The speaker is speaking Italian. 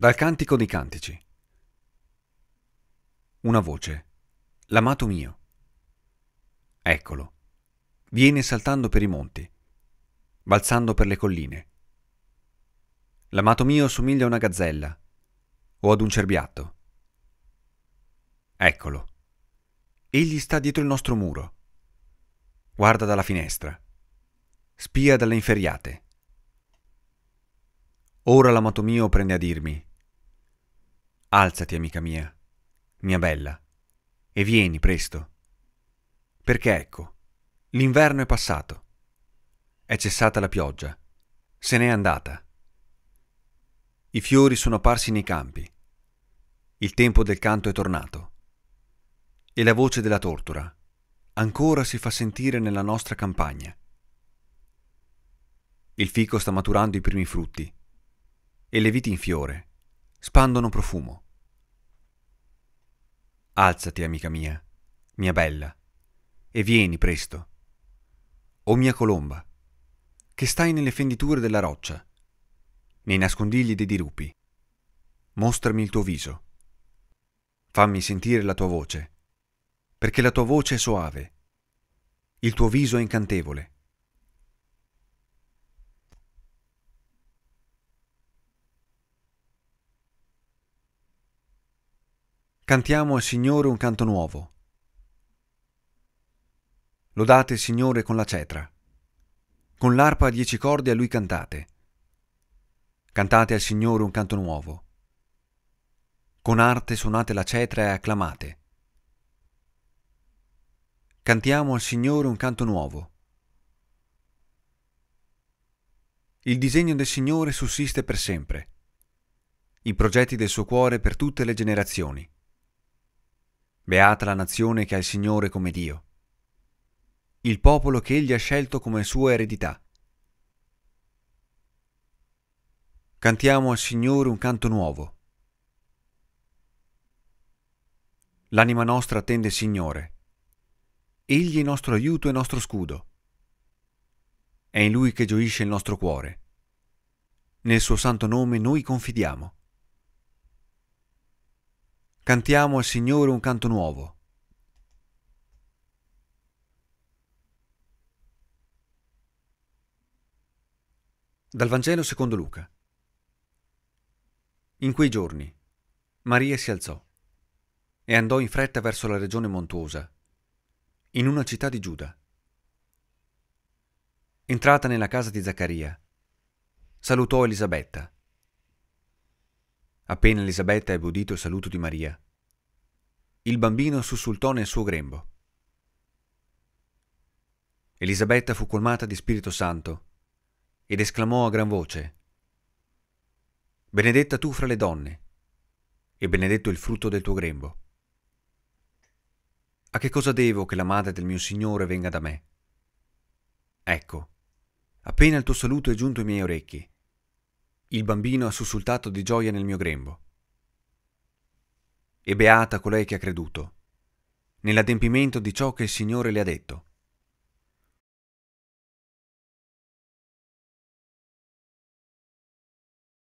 Dal Cantico dei Cantici. Una voce. L'amato mio. Eccolo. Viene saltando per i monti, balzando per le colline. L'amato mio somiglia a una gazzella o ad un cerbiatto. Eccolo. Egli sta dietro il nostro muro. Guarda dalla finestra. Spia dalle inferriate. Ora l'amato mio prende a dirmi Alzati, amica mia, mia bella, e vieni presto. Perché ecco, l'inverno è passato. È cessata la pioggia. Se n'è andata. I fiori sono apparsi nei campi. Il tempo del canto è tornato. E la voce della tortora ancora si fa sentire nella nostra campagna. Il fico sta maturando i primi frutti e le viti in fiore spandono profumo. Alzati, amica mia, mia bella, e vieni presto. O mia colomba, che stai nelle fenditure della roccia, nei nascondigli dei dirupi, mostrami il tuo viso. Fammi sentire la tua voce, perché la tua voce è soave, il tuo viso è incantevole. Cantiamo al Signore un canto nuovo. Lodate il Signore con la cetra. Con l'arpa a dieci corde a Lui cantate. Cantate al Signore un canto nuovo. Con arte suonate la cetra e acclamate. Cantiamo al Signore un canto nuovo. Il disegno del Signore sussiste per sempre. I progetti del suo cuore per tutte le generazioni. Beata la nazione che ha il Signore come Dio. Il popolo che Egli ha scelto come sua eredità. Cantiamo al Signore un canto nuovo. L'anima nostra attende il Signore. Egli è nostro aiuto e nostro scudo. È in Lui che gioisce il nostro cuore. Nel suo santo nome noi confidiamo. Cantiamo al Signore un canto nuovo. Dal Vangelo secondo Luca. In quei giorni Maria si alzò e andò in fretta verso la regione montuosa, in una città di Giuda. Entrata nella casa di Zaccaria, salutò Elisabetta appena Elisabetta ebbe udito il saluto di Maria. Il bambino sussultò nel suo grembo. Elisabetta fu colmata di Spirito Santo ed esclamò a gran voce, Benedetta tu fra le donne, e benedetto il frutto del tuo grembo. A che cosa devo che la madre del mio Signore venga da me? Ecco, appena il tuo saluto è giunto ai miei orecchi, il bambino ha sussultato di gioia nel mio grembo. E beata colei che ha creduto, nell'adempimento di ciò che il Signore le ha detto.